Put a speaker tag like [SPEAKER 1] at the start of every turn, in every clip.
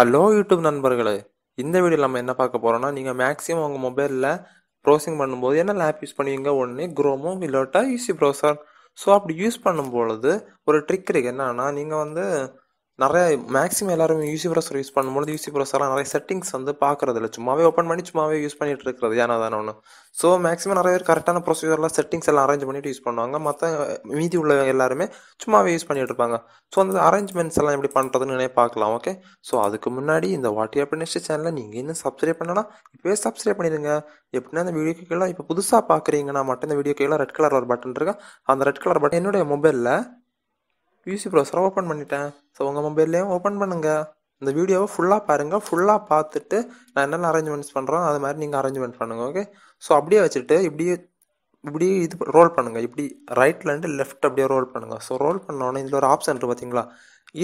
[SPEAKER 1] hello YouTube நண்பர்களே இந்த video நம்ம என்ன பார்க்க போகிறோம்னா நீங்கள் மேக்ஸிமம் உங்கள் மொபைலில் ப்ரௌசிங் பண்ணும்போது என்ன லேப் யூஸ் பண்ணுவீங்க ஒன்று குரோமோ இல்லாட்டா யூசி ப்ரௌசர் ஸோ அப்படி யூஸ் பண்ணும்பொழுது ஒரு ட்ரிக் இருக்குது என்னன்னா நீங்கள் வந்து நிறைய மேக்ஸிமம் எல்லாருமே யூசி ப்ரௌசர் யூஸ் பண்ணும்போது யூசி ப்ரௌசர்லாம் நிறைய செட்டிங்ஸ் வந்து இல்லை சும்மாவே ஓப்பன் பண்ணி சும்மாவே யூஸ் பண்ணிட்டு இருக்கிறது ஏன்னா தானே ஒன்று ஸோ மேக்ஸிமம் நிறைய பேர் கரெக்டான ப்ரொசீஜர்லாம் செட்டிங்ஸ் எல்லாம் அரேஞ்ச் பண்ணிட்டு யூஸ் பண்ணுவாங்க மற்ற மீதி உள்ளவங்க எல்லாருமே சும்மாவே யூஸ் பண்ணிட்டு இருப்பாங்க ஸோ அந்த அரேஞ்ச்மெண்ட்ஸ் எல்லாம் எப்படி பண்ணுறதுன்னு பார்க்கலாம் ஓகே ஸோ அதுக்கு முன்னாடி இந்த வாட்டி அப்படின்னு சேனலில் நீங்கள் இன்னும் சப்ஸ்கிரைப் பண்ணலாம் இப்போவே சப்ஸ்கிரைப் பண்ணிடுங்க எப்படின்னா அந்த வீடியோ கீழே இப்போ புதுசாக பார்க்குறீங்கன்னா மட்டும் இந்த வீடியோ கீழே ரெட் கலர் ஒரு பட்டன் இருக்கு அந்த ரெட் கலர் பட்டன் என்னுடைய மொபைலில் யூசி ப்ரௌசர் ஓப்பன் பண்ணிட்டேன் ஸோ உங்கள் மொபைல்லையும் ஓப்பன் பண்ணுங்கள் இந்த வீடியோவை ஃபுல்லாக பாருங்கள் ஃபுல்லாக பார்த்துட்டு நான் என்னென்ன அரேஞ்ச்மெண்ட்ஸ் பண்ணுறோம் அது மாதிரி நீங்கள் அரேஞ்ச்மெண்ட் பண்ணுங்கள் ஓகே ஸோ அப்படியே வச்சுட்டு இப்படியே இப்படி இது ரோல் பண்ணுங்கள் இப்படி ரைட்லேருந்து லெஃப்ட் அப்படியே ரோல் பண்ணுங்கள் ஸோ ரோல் பண்ணோன்னே இதில் ஒரு ஆப்ஷன் இருக்குது பார்த்தீங்களா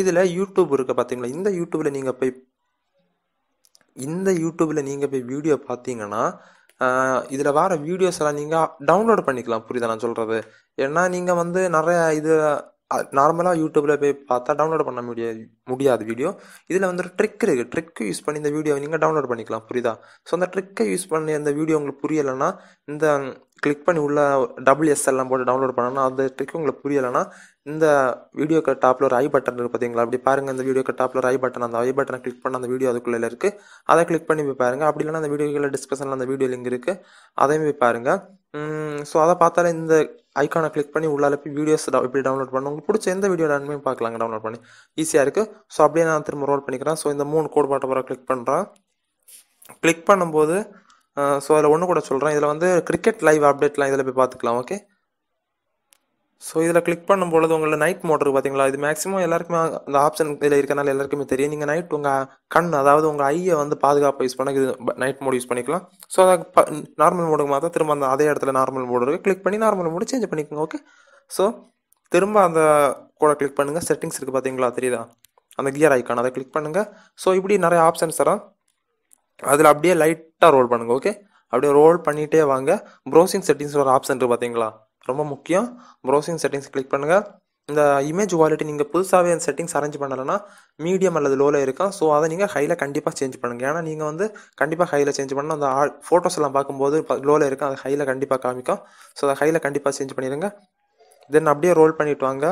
[SPEAKER 1] இதில் யூடியூப் இருக்குது பார்த்தீங்களா இந்த யூடியூப்பில் நீங்கள் போய் இந்த யூடியூப்பில் நீங்கள் போய் வீடியோ பார்த்தீங்கன்னா இதில் வர வீடியோஸ் எல்லாம் நீங்கள் டவுன்லோட் பண்ணிக்கலாம் புரியுதா நான் சொல்கிறது ஏன்னா நீங்கள் வந்து நிறையா இது நார்மலாக யூடியூப்பில் போய் பார்த்தா டவுன்லோட் பண்ண முடியாது முடியாது வீடியோ இதில் வந்து ஒரு ட்ரிக் இருக்குது ட்ரிக்கு யூஸ் பண்ணி இந்த வீடியோ நீங்கள் டவுன்லோட் பண்ணிக்கலாம் புரியுதா ஸோ அந்த ட்ரிக்கை யூஸ் பண்ணி அந்த வீடியோ உங்களுக்கு புரியலைன்னா இந்த கிளிக் பண்ணி உள்ள டபுள் எஸ் எல்லாம் போட்டு டவுன்லோட் பண்ணனா அந்த ட்ரிக் உங்களுக்கு புரியலைன்னா இந்த வீடியோ க டாப்பில் ஒரு ஐ பட்டன் இருக்கு பார்த்தீங்களா அப்படி பாருங்கள் இந்த வீடியோ க டாப்பில் ஒரு ஐ பட்டன் அந்த ஐ பட்டனை கிளிக் பண்ண அந்த வீடியோ அதுக்குள்ளே இருக்குது அதை கிளிக் பண்ணி போய் பாருங்கள் அப்படி இல்லைன்னா அந்த வீடியோக்குள்ள டிஸ்கஷனில் அந்த வீடியோ லிங்க் இருக்குது அதையும் போய் பாருங்கள் ஸோ அதை பார்த்தாலே இந்த ஐக்கானை கிளிக் பண்ணி உள்ளால போய் வீடியோஸ் எப்படி டவுன்லோட் பண்ணணும் உங்களுக்கு பிடிச்ச எந்த வீடியோ வேணுமே பார்க்கலாங்க டவுன்லோட் பண்ணி ஈஸியாக இருக்குது ஸோ அப்படியே நான் திரும்ப ரோல் பண்ணிக்கிறேன் ஸோ இந்த மூணு கோட் பாட்டை வர கிளிக் பண்ணுறேன் கிளிக் பண்ணும்போது ஸோ அதில் ஒன்று கூட சொல்கிறேன் இதில் வந்து கிரிக்கெட் லைவ் அப்டேட்லாம் இதில் போய் பார்த்துக்கலாம் ஓகே ஸோ இதில் கிளிக் பண்ணும்பொழுது உங்களுக்கு நைட் மோட் இருக்குது பார்த்தீங்களா இது மேக்ஸிமம் எல்லாருக்குமே அந்த ஆப்ஷன் இதில் இருக்கனால எல்லாருக்குமே தெரியும் நீங்கள் நைட் உங்கள் கண் அதாவது உங்கள் ஐயை வந்து பாதுகாப்பு யூஸ் பண்ண இது நைட் மோட் யூஸ் பண்ணிக்கலாம் ஸோ அதை நார்மல் மோடுக்கு மாதிரி திரும்ப அந்த அதே இடத்துல நார்மல் மோடு இருக்குது கிளிக் பண்ணி நார்மல் மோடு சேஞ்ச் பண்ணிக்கோங்க ஓகே ஸோ திரும்ப அந்த கூட கிளிக் பண்ணுங்கள் செட்டிங்ஸ் இருக்குது பார்த்தீங்களா தெரியுதா அந்த கியர் ஐக்கான் அதை கிளிக் பண்ணுங்கள் ஸோ இப்படி நிறைய ஆப்ஷன்ஸ் தரோம் அதில் அப்படியே லைட்டாக ரோல் பண்ணுங்கள் ஓகே அப்படியே ரோல் பண்ணிகிட்டே வாங்க ப்ரௌசிங் செட்டிங்ஸ் ஒரு ஆப்ஷன் இருக்குது பார்த்தீங்களா ரொம்ப முக்கியம் ப்ரௌசிங் செட்டிங்ஸ் கிளிக் பண்ணுங்கள் இந்த இமேஜ் குவாலிட்டி நீங்கள் புதுசாகவே அந்த செட்டிங்ஸ் அரேஞ்ச் பண்ணலைன்னா மீடியம் அல்லது லோவில் இருக்கும் ஸோ அதை நீங்கள் ஹையில் கண்டிப்பாக சேஞ்ச் பண்ணுங்கள் ஏன்னா நீங்கள் வந்து கண்டிப்பாக ஹையில் சேஞ்ச் பண்ணால் அந்த ஃபோட்டோஸ் எல்லாம் பார்க்கும்போது லோவில் இருக்கும் அது ஹையில் கண்டிப்பாக காமிக்கும் ஸோ அதை ஹையில் கண்டிப்பாக சேஞ்ச் பண்ணிடுங்க தென் அப்படியே ரோல் பண்ணிவிட்டு வாங்க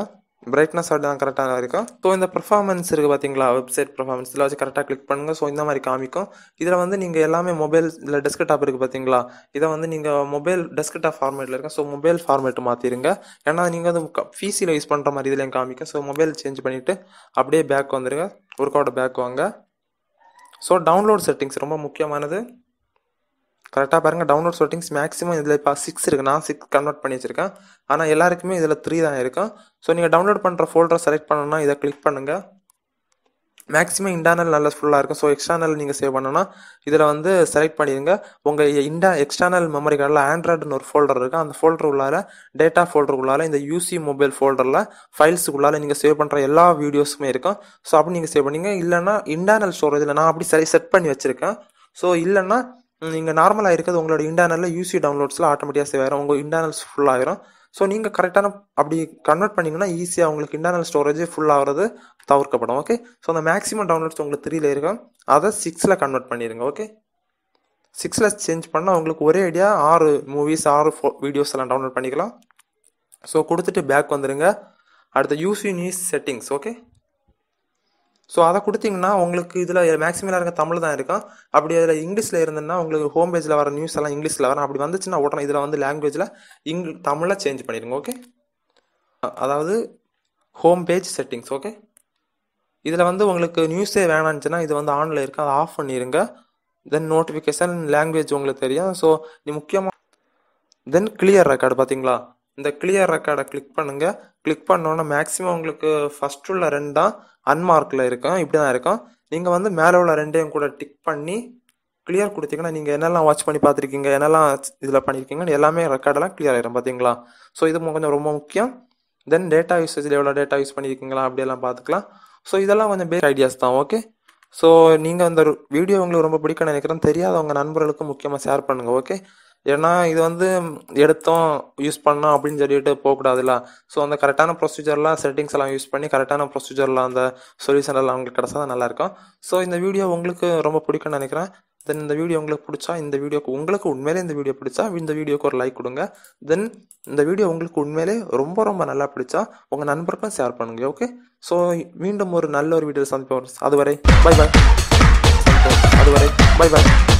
[SPEAKER 1] பிரைட்னஸ் தான் கரெக்டாக இருக்கும் ஸோ இந்த பர்ஃபார்மன்ஸ் இருக்குது பார்த்தீங்களா வெப்சைட் பர்ஃபார்மன்ஸ் இதில் வச்சு கரெக்டாக கிளிக் பண்ணுங்கள் ஸோ இந்த மாதிரி காமிக்கும் இதில் வந்து நீங்கள் எல்லாமே மொபைல் இல்லை டாப் இருக்குது பார்த்தீங்களா இதை வந்து நீங்கள் மொபைல் டாப் ஃபார்மேட்டில் இருக்கும் ஸோ மொபைல் ஃபார்மேட் மாற்றிடுங்க ஏன்னா நீங்கள் வந்து பிசியில் யூஸ் பண்ணுற மாதிரி இதுலேயும் காமிக்கும் ஸோ மொபைல் சேஞ்ச் பண்ணிவிட்டு அப்படியே பேக் வந்துடுங்க ஒர்க் அவுட் பேக் வாங்க ஸோ டவுன்லோட் செட்டிங்ஸ் ரொம்ப முக்கியமானது கரெக்டாக பாருங்கள் டவுன்லோட் செட்டிங்ஸ் மேக்ஸிமம் இதில் இப்போ சிக்ஸ் இருக்குது நான் சிக்ஸ் கன்வெர்ட் பண்ணி வச்சிருக்கேன் ஆனால் எல்லாருக்குமே இதில் த்ரீ தான் இருக்கும் ஸோ நீங்கள் டவுன்லோட் பண்ணுற ஃபோல்டரை செலக்ட் பண்ணணும்னா இதை கிளிக் பண்ணுங்கள் மேக்ஸிமம் இன்டர்னல் நல்லா ஃபுல்லாக இருக்கும் ஸோ எக்ஸ்டர்னல் நீங்கள் சேவ் பண்ணணும்னா இதில் வந்து செலக்ட் பண்ணிடுங்க உங்கள் இண்டா எக்ஸ்டர்னல் மெமரி கார்டில் ஆண்ட்ராய்டுன்னு ஒரு ஃபோல்டர் இருக்குது அந்த ஃபோல்டர் உள்ளார டேட்டா ஃபோல்டர் உள்ளார இந்த யூசி மொபைல் ஃபோல்டரில் ஃபைல்ஸுக்குள்ளார நீங்கள் சேவ் பண்ணுற எல்லா வீடியோஸுமே இருக்கும் ஸோ அப்படி நீங்கள் சேவ் பண்ணிங்க இல்லைனா இன்டர்னல் ஸ்டோரேஜில் நான் அப்படி சரி செட் பண்ணி வச்சுருக்கேன் ஸோ இல்லைன்னா நீங்கள் நார்மலாக இருக்கிறது உங்களோட இன்டர்னலில் யூசி டவுன்லோட்ஸில் ஆட்டோமேட்டிக்காக சேவ் உங்கள் இன்டர்னல்ஸ் ஃபுல் ஆயிரும் ஸோ நீங்கள் கரெக்டான அப்படி கன்வெர்ட் பண்ணிங்கன்னா ஈஸியாக உங்களுக்கு இன்டர்னல் ஸ்டோரேஜ் ஃபுல் ஆகிறது தவிர்க்கப்படும் ஓகே ஸோ அந்த மேக்ஸிமம் டவுன்லோட்ஸ் உங்களுக்கு த்ரீல இருக்கும் அதை சிக்ஸில் கன்வெர்ட் பண்ணிடுங்க ஓகே சிக்ஸில் சேஞ்ச் பண்ணால் உங்களுக்கு ஒரே ஐடியா ஆறு மூவிஸ் ஆறு ஃபோ வீடியோஸ் எல்லாம் டவுன்லோட் பண்ணிக்கலாம் ஸோ கொடுத்துட்டு பேக் வந்துடுங்க அடுத்த UC news settings okay so அதை கொடுத்தீங்கன்னா உங்களுக்கு இதில் மேக்ஸிமம் இருக்க தமிழ் தான் இருக்கும் அப்படி அதில் இங்கிலீஷில் இருந்ததுன்னா உங்களுக்கு ஹோம் பேஜில் வர நியூஸ் எல்லாம் இங்கிலீஷில் வரும் அப்படி வந்துச்சுன்னா உடனே இதில் வந்து லாங்குவேஜில் இங் தமிழில் சேஞ்ச் பண்ணிடுங்க ஓகே அதாவது ஹோம் பேஜ் செட்டிங்ஸ் ஓகே இதில் வந்து உங்களுக்கு நியூஸே வேணான்னுச்சுன்னா இது வந்து ஆனில் இருக்கு அதை ஆஃப் பண்ணிடுங்க தென் நோட்டிஃபிகேஷன் லாங்குவேஜ் உங்களுக்கு தெரியும் ஸோ நீ முக்கியமாக தென் கிளியர் ரெக்கார்டு பார்த்தீங்களா இந்த கிளியர் ரெக்கார்டை கிளிக் பண்ணுங்கள் கிளிக் பண்ணோன்னே மேக்ஸிமம் உங்களுக்கு ஃபஸ்ட் உள்ள ரெண்டு தான் அன்மார்க்கில் இருக்கும் இப்படி தான் இருக்கும் நீங்கள் வந்து மேலே உள்ள ரெண்டையும் கூட டிக் பண்ணி கிளியர் கொடுத்தீங்கன்னா நீங்கள் என்னெல்லாம் வாட்ச் பண்ணி பார்த்துருக்கீங்க என்னெல்லாம் இதில் பண்ணியிருக்கீங்கன்னு எல்லாமே ரெக்கார்டெல்லாம் கிளியர் ஆகிடும் பார்த்தீங்களா ஸோ இது கொஞ்சம் ரொம்ப முக்கியம் தென் டேட்டா யூசேஜில் எவ்வளோ டேட்டா யூஸ் பண்ணியிருக்கீங்களா அப்படியெல்லாம் பார்த்துக்கலாம் ஸோ இதெல்லாம் கொஞ்சம் பேர் ஐடியாஸ் தான் ஓகே ஸோ நீங்கள் அந்த வீடியோ உங்களுக்கு ரொம்ப பிடிக்கும்னு நினைக்கிறேன் தெரியாத உங்கள் நண்பர்களுக்கு முக்கியமாக ஷேர் பண்ணுங்கள் ஓகே ஏன்னா இது வந்து எடுத்தோம் யூஸ் பண்ணோம் அப்படின்னு சொல்லிட்டு போகக்கூடாதுல்ல ஸோ அந்த கரெக்டான ப்ரொசீஜர்லாம் செட்டிங்ஸ் எல்லாம் யூஸ் பண்ணி கரெக்டான ப்ரொசீஜரில் அந்த சொல்யூஷன் எல்லாம் உங்களுக்கு கிடச்சா நல்லாயிருக்கும் ஸோ இந்த வீடியோ உங்களுக்கு ரொம்ப பிடிக்கும்னு நினைக்கிறேன் தென் இந்த வீடியோ உங்களுக்கு பிடிச்சா இந்த வீடியோக்கு உங்களுக்கு உண்மையிலே இந்த வீடியோ பிடிச்சா இந்த வீடியோக்கு ஒரு லைக் கொடுங்க தென் இந்த வீடியோ உங்களுக்கு உண்மையிலே ரொம்ப ரொம்ப நல்லா பிடிச்சா உங்கள் நண்பருக்கும் ஷேர் பண்ணுங்க ஓகே ஸோ மீண்டும் ஒரு நல்ல ஒரு வீடியோ சந்திப்போம் அதுவரை பை பாய் அதுவரை பை பாய்